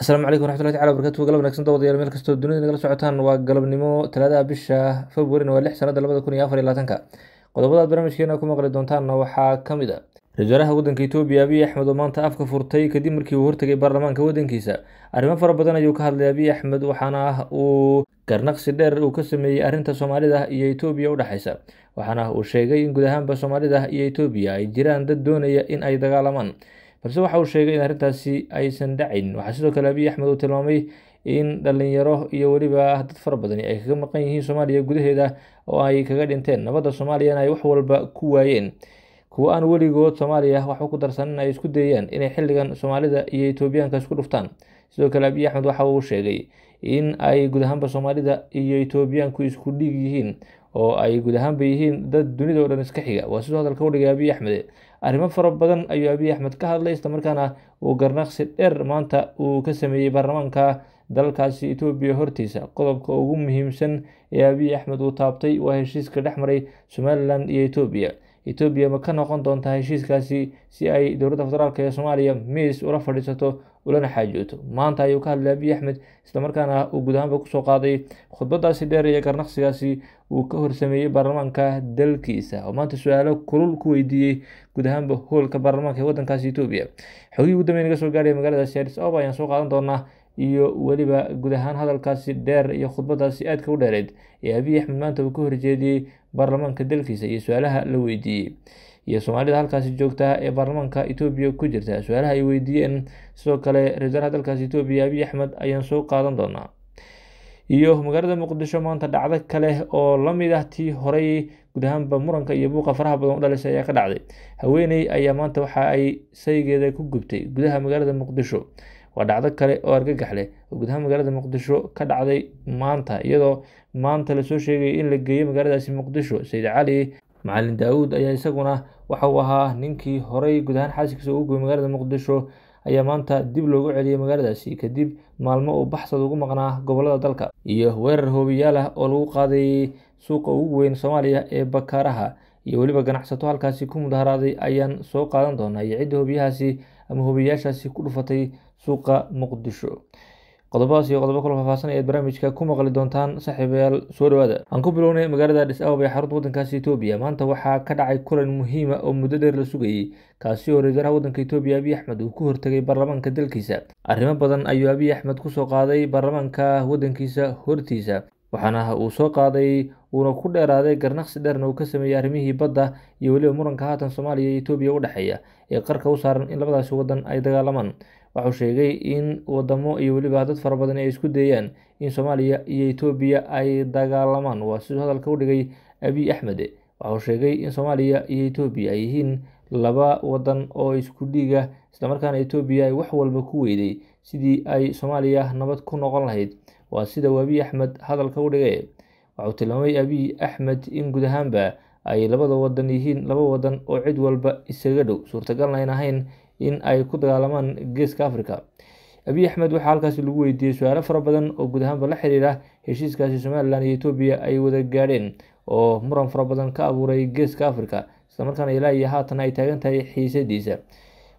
asalaamu calaykum waraxmatullahi tacala barkatu galab wanagsan dabadayaal meel kastoo dunida nagala socotaan waa galabnimo talaadaha bisha februarina waa lix sanada labada kun iyo afar iyo labaatanka qodobada aad barnaamijkeena ku maqli doontaanna waxaa ka mid a ra-iisaaraha waddanka etoobiya abiy axmed oo maanta afka furtay kadib markii uu hortegay baarlamaanka waddankiisa arrimo fara badan ayuu ka hadlay abiy axmed waxaana ah uu garnaqsi dheer uu ka sameeyey arrinta soomaalida iyo etoobiya u dhexaysa waxaana uu sheegay in guud ahaanba soomaalida iyo etoobiya ay jiraan dad doonaya in ay dagaalamaan balse waxa uu sheegay in arrintaasi aysan dhacin waxaa sidoo kale abiy axmed uu tilmaamay in dhallinyaro iyo weliba dad fara badani ay kaga maqan yihiin soomaaliya gudaheeda oo ay kaga dhinteen nabadda soomaaliyana ay wax walba ku waayeen kuwo aan weligood soomaaliya waxba ku darsan in ay isku dayaan inay xilligan soomaalida iyo etoobiyaanka isku dhuftaan sidoo kale abiy axmed waxa uu sheegay in ay guud ahaanba soomaalida iyo etoobiyaanku isku dhiig yihiin oo ay guud ahaanba yihiin dad dunida oo dhan iska xiga waa siduu hadalka u dhigay abiy axmed arrimo fara badan ayuu abiy axmed ka hadlay isla markaana uu garnaqsi dheer maanta uu ka sameeyey baarlamaanka dalkaasi etoobiya hortiisa qodobka ugu muhiimsan ee abiy axmed uu taabtay waa heshiiska dhex maray somalilan iyo etoobiya etoobiya ma ka noqon doontaa heshiiskaasi si ay dowladda federaalk ee soomaaliya miis ula fadhiisato ulana xaajooto maanta ayuu ka hadlay abiy axmed islamarkaana uu guud ahaanba kusoo qaaday khudbadaasi dheer iyo garnaqsigaasi uu ka horsameeyey baarlamaanka dalkiisa oo maanta su-aalo kulul ku weydiiyey guud ahaanba hoolka baarlamaanka ee wadankaasi etoobiya xogihii ugu dambeyn naga soo gaaraya magaalada sheris oba ayaan soo qaadan doonaa iyo weliba guud ahaan hadalkaasi dheer iyo khudbadaasi aadka u dheereed ee abiy axmed maanta uu ka horjeediyey baarlamaanka dalkiisa iyo su-aalaha la weydiiyey iyo soomaalida halkaasi joogta ah ee baarlamaanka etoobiya ku jirta su-aalaha ay weydiiyeen sidoo kale ra-iisul hadalkaasi etoobiya abiy axmed ayaan soo qaadan doonaa iyo magaalada muqdisho maanta dhacdo kale oo lamid ah tii horay guud ahaanba muranka iyo buuqa faraha badan u dhalisay ayaa ka dhacday haweeney ayaa maanta waxa ay saygeeda ku gubtay gudaha magaalada muqdisho waa dhacdo kale oo argagax leh oo gudaha magaalada muqdisho ka dhacday maanta iyadoo maanta lasoo sheegay in la geeyey magaaladaasi muqdisho sayid cali macalin daawuud ayaa isaguna waxa uu ahaa ninkii horay gudahaan xaaskiisa ugu goyay magaalada muqdisho ayaa maanta dib loogu celiyay magaaladaasi kadib maalmo uu baxsad ugu maqnaa gobolada dalka iyo weerar hoobiyaal ah oo lagu qaadayey suuqa ugu weyn soomaaliya ee bakaaraha iyo weliba ganacsato halkaasi ku mudaharaaday ayaan soo qaadan doonaa iyo cidda hoobiyahaasi ama hoobiyayaashaasi ku dhufatay suuqa muqdisho qodobadaas iyo qodobo kala faahfaahsan ayaad barnaamijka ku maqli doontaan saaxiibayaal soo dhawaada aan ku bilownay magaalada adhis abab ee xarunta waddankaasi etoobiya maanta waxaa ka dhacay kulan muhiima oo muddo dheer la sugayey kaasi oo ra-iisul wadanka etoobiya abiy axmed uu ku hortegay baarlamaanka dalkiisa arrimo badan ayuu abiy axmed kusoo qaaday baarlamaanka waddankiisa hortiisa waxaana uu soo qaaday uuna ku dheeraaday garnaqsi dheerna uu ka sameeyey arrimihii badda iyo weliba muranka haatan soomaaliya iyo etoobiya u dhexeeya ee qarka u saaran in labadaasi waddan ay dagaalamaan waxauu sheegay in wadamo iyo weliba dad fara badan ay isku dayaan in soomaaliya iyo etoobiya ay dagaalamaan waa siduu hadalka u dhigay abiy axmed waxauu sheegay in soomaaliya iyo etoobiya ay yihiin laba wadan oo isku dhiiga ah, islamarkaana etoobiya ay wax walba ku weyday sidii ay soomaaliya nabad ku noqon lahayd waa sida uu abiy axmed hadalka u dhigay waxauu tilmaamay abiy axmed in guud ahaanba ay labada wadan yihiin laba wadan oo cid walba isaga dhow suurtagalna ayn ahayn in ay ku dagaalamaan geeska africa abiy axmed waxaa halkaasi lagu weydiiyey su-aalo fara badan oo guud ahaanba la xiriira heshiiskaasi somalilan iyo etoobiya ay wada gaadheen oo muran fara badan ka abuuray geeska africa islamarkaana ilaa iyo haatan ay taagan tahay xiisadiisa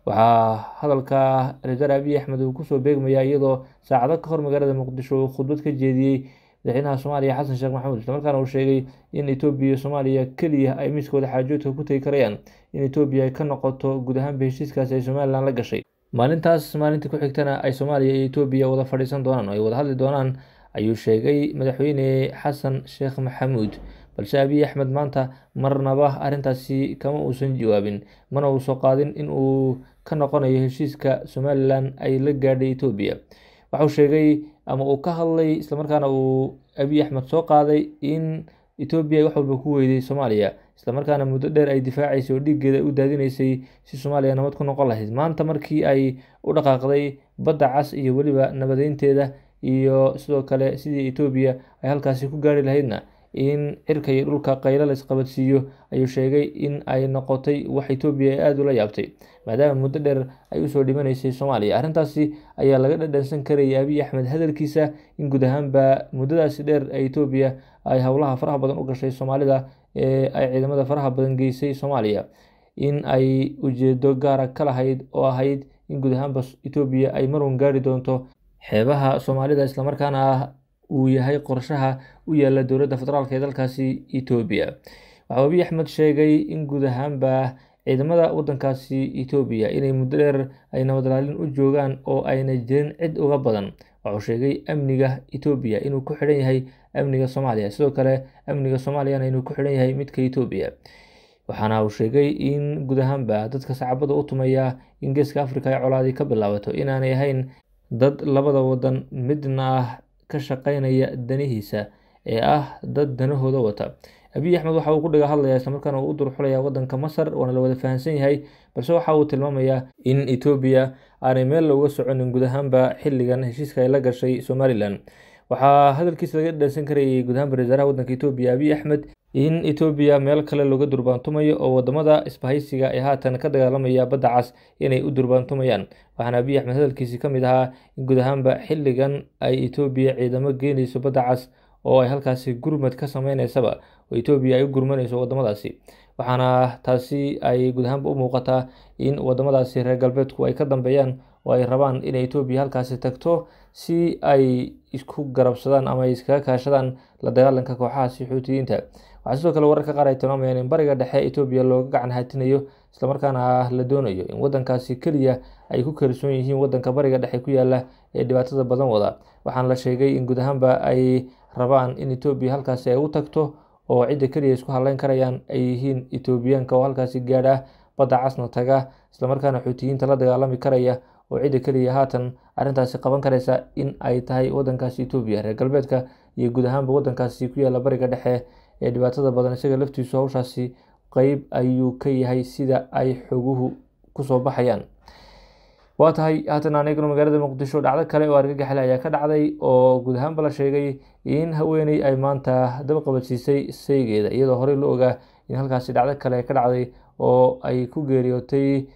waxaa hadalka reer abiy axmed uu kusoo beegmayaa iyadoo saacado ka hor magaalada muqdisho uu khudbad ka jeediyey madaxweynaha soomaaliya xasan sheekh maxamuud islamarkaana uu sheegay in etoobiya iyo soomaaliya keliya ay midkooda xaajoodka ku tegi karayaan in etoobiya ay ka noqoto guud ahaanba heshiiskaasi ay somalilan la gashay maalintaas maalintii ku xigtana ay soomaaliya iyo etoobiya wada fadhiisan doonaan oo ay wada hadli doonaan ayuu sheegay madaxweyne xasan sheekh maxamuud balse abiy axmed maanta marnaba arrintaasi kama uusan jawaabin mana uusan qaadin in uu ka noqonayo heshiiska somalilan ay la gaadhay etoobiya waxuu sheegay ama uu ka hadlay islamarkaana uu abiy axmed soo qaaday in etoobiya wax walba ku weyday soomaaliya islamarkaana muddo dheer ay difaacaysay oo dhiiggeeda u daadinaysay si soomaaliya nabad ku noqon lahayd maanta markii ay u dhaqaaqday badda cas iyo weliba nabadeynteeda iyo sidoo kale sidii etoobiya ay halkaasi ku gaari lahaydna in cirka iyo dhulka qaylo la isqabadsiiyo ayuu sheegay in ay noqotay wax etoobiya ay aada ula yaabtay maadaama muddo dheer ay usoo dhimanaysay soomaaliya arrintaasi ayaa laga dhadhansan karayay abiy axmed hadalkiisa in guud ahaanba muddadaasi dheer ee etoobiya ay howlaha faraha badan u gashay soomaalida ee ay ciidamada faraha badan geysay soomaaliya in ay ujeedo gaara ka lahayd oo ahayd in guud ahaanba etoobiya ay marun gaari doonto xeebaha soomaalida islamarkaana ah uu yahay qorshaha u yaala dowladda federaalk ee dalkaasi etoobiya waxaa wabiyi axmed sheegay in guud ahaanba ciidamada wadankaasi etoobiya inay muddo dheer ay nabadlaalin u joogaan oo ayna jirin cid uga badan waxauu sheegay amniga etoobiya inuu ku xidhan yahay amniga soomaaliya sidoo kale amniga soomaaliyana inuu ku xidhan yahay midka etoobiya waxaana uu sheegay in guud ahaanba dadka sacabada u tumaya in geeska afrika ay colaadii ka bilaabato inaanay ahayn dad labada wadan midna ah ka shaqaynaya danihiisa ee ah dad danahooda wata abiy axmed waxa uu ku dhiga hadlaya islamarkaana uu u durxulaya wadanka masar waana la wada fahamsan yahay balse waxa uu tilmaamayaa in etoobiya aanay meel looga soconin guud ahaanba xilligan heshiiska ay la gashay somalilan waxaa hadalkiisa laga dhaansan karayay guud ahaan bariwasaaraha waddanka etoobiya abiy axmed in etoobiya meel kale looga durbaantumayo oo waddamada isbahaysiga ee haatan ka dagaalamaya badda cas inay u durbaantumayaan waxaana abiy axmed hadalkiisii ka mid ahaa in guud ahaanba xilligan ay itoobiya ciidamo geenayso badda cas oo ay halkaasi gurmad ka sameyneysaba oo itoobiya ay u gurmanayso waddamadaasi waxaana taasi ay guud ahaanba u muuqataa in waddamadaasi reer galbeedku ay ka dambeeyaan oo ay rabaan inay etoobiya halkaasi tagto si ay isku garabsadaan ama ay iskaga kaashadaan la dagaalanka kooxaha sixuutiyiinta waxaa sidoo kale wararka qaar ay tilmaamayaan in bariga dhexe etoobiya looga gacan haatinayo islamarkaana ah la doonayo in waddankaasi keliya ay ku kalsoon yihiin waddanka bariga dhexe ku yaala ee dhibaatada badan wada waxaana la sheegay in guud ahaanba ay rabaan in etoobiya halkaasi ay u tagto oo cidda keliya isku hadleyn karayaan ay yihiin etoobiyaanka oo halkaasi gaadha badda casna taga islamarkaana xuutiyiinta la dagaalami karaya oo cidda keliya haatan arintaasi qaban karaysa in ay tahay wadankaasi etoobiya reer galbeedka iyo guud ahaanba wadankaasi ku yaala bariga dhexe ee dhibaatada badan isaga laftiisu hawshaasi qeyb ayuu ka yahay sida ay xoguhu kusoo baxayaan waa tahay haatan aniguna magaalada muqdisho dhacdo kale oo argagaxle ayaa ka dhacday oo guud ahaanba la sheegay in haweeney ay maanta dabaqabadsiisay saygeeda iyadoo horey la ogaa in halkaasi dhacdo kale ka dhacday oo ay ku geeriyootay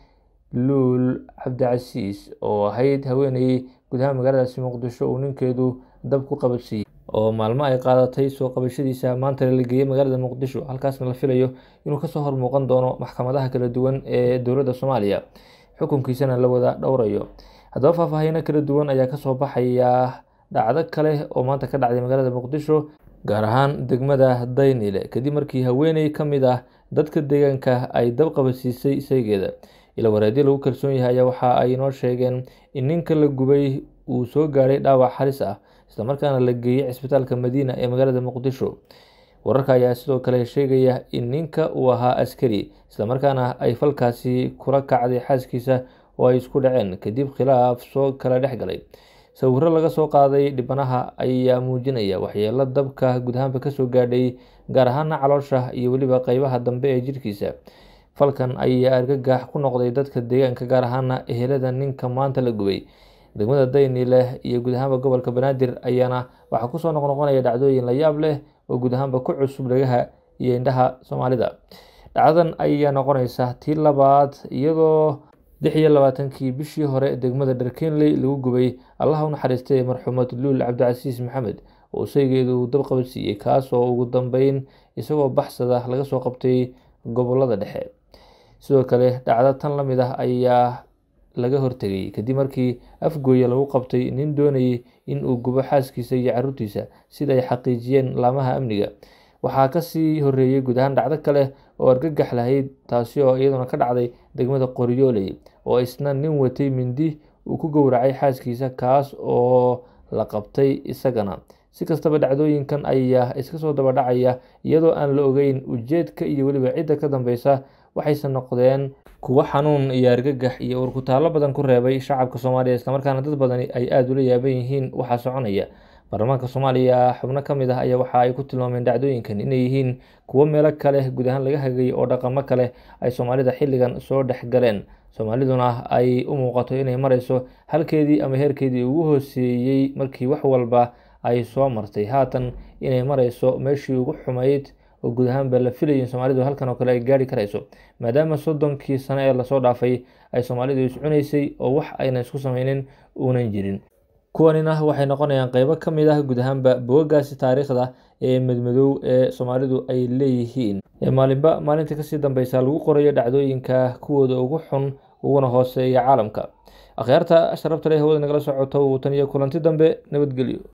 luul cabdicasiis oo ahayd haweeney gudaha magaaladaasi muqdisho uu ninkeedu dab ku qabadsiiyey oo maalmo ay qaadatay soo qabashadiisa maanta la geeyey magaalada muqdisho halkaasna la filayo inuu kasoo hormuuqan doono maxkamadaha kala duwan ee dowladda soomaaliya xukunkiisana la wada dhowrayo haddaba faahfaahiino kala duwan ayaa kasoo baxaya dhacdo kale oo maanta ka dhacday magaalada muqdisho gaar ahaan degmada daynile kadib markii haweeney ka mid ah dadka deegaanka ay dab qabadsiisay isageeda ila waraadiya lagu kalsoon yahay ayaa waxa ay inoo sheegeen in ninka la gubay uu soo gaadhay dhaawac xalis ah islamarkaana la geeyey cisbitaalka madiina ee magaalada muqdisho wararka ayaa sidoo kale sheegaya in ninka uu ahaa askari islamarkaana ay falkaasi kula kacday xaaskiisa oo ay isku dhaceen kadib khilaaf soo kala dhex galay sawiro laga soo qaaday dhibanaha ayaa muujinaya waxyeelo dabka gudahaanba kasoo gaadhay gaar ahaana caloosha iyo weliba qeybaha dambe ee jidhkiisa falkan ayaa argagax ku noqday dadka deegaanka gaar ahaana ehelada ninka maanta la gubay degmada dayni leh iyo guud ahaanba gobolka banaadir ayaana waxaa kusoo noqnoqonaya dhacdooyin la yaab leh oo guud ahaanba ku cusub dhagaha iyo indhaha soomaalida dhacdadan ayaa noqonaysa tii labaad iyadoo lix iyo labaatankii bishii hore degmada dharkenley lagu gubay allaha u naxariistay marxuumad luul cabdicasiis maxamed oo saygeedu uu dabqabad siiyey kaas oo ugu dambeyn isagoo baxsada laga soo qabtay gobolada dhexe sidoo kale dhacdo tan la mid ah ayaa laga hortegay kadib markii afgooya lagu qabtay nin doonayay in uu gubo xaaskiisa iyo caruurtiisa sida ay xaqiijiyeen laamaha amniga waxaa kasii horeeyey guud ahaan dhacdo kale oo argagax lahayd taasi oo iyaduna ka dhacday degmada qoryooley oo isna nin watay mindi uu ku gowracay xaaskiisa kaas oo la qabtay isagana si kastaba dhacdooyinkan ayaa iska soo daba dhacaya iyadoo aan la ogeyn ujeedka iyo weliba cidda ka dambeysa waxayse noqdeen kuwo xanuun iyo argagax iyo urkutaallo badan ku reebay shacabka soomaaliya islamarkaana dad badani ay aada ula yaaban yihiin waxaa soconaya baarlamaanka soomaaliya xubno ka mid ah ayaa waxa ay ku tilmaameen dhacdooyinkan inay yihiin kuwo meelo kale guud ahaan laga hagayay oo dhaqamo kale ay soomaalida xilligan soo dhex galeen soomaaliduna ay u muuqato inay marayso halkeedii ama heerkeedii ugu hooseeyey markii wax walba ay soo martay haatan inay marayso meeshii ugu xumayd oo guud ahaanba la filayay in soomaalidu halkan oo kale ay gaari karayso maadaama soddonkii sano ee lasoo dhaafay ay soomaalidu iscunaysay oo wax ayna isku sameynin uunan jirin kuwanina waxay noqonayaan qeybo ka mid ah guud ahaanba bogagaasi taariikhda ee madmadow ee soomaalidu ay leeyihiin ee maalinba maalinta kasii dambeysa lagu qorayo dhacdooyinka kuwooda ugu xun uguna hooseeya caalamka akhyaarta sharabta leh hawada nagala socoto wuu tan iyo kulanti dambe nabadgelyo